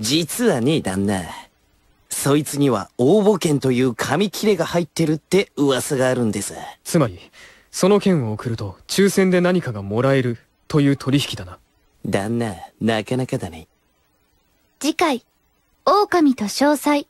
実はね、旦那。そいつには応募券という紙切れが入ってるって噂があるんです。つまり、その券を送ると抽選で何かがもらえるという取引だな。旦那、なかなかだね。次回、狼と詳細。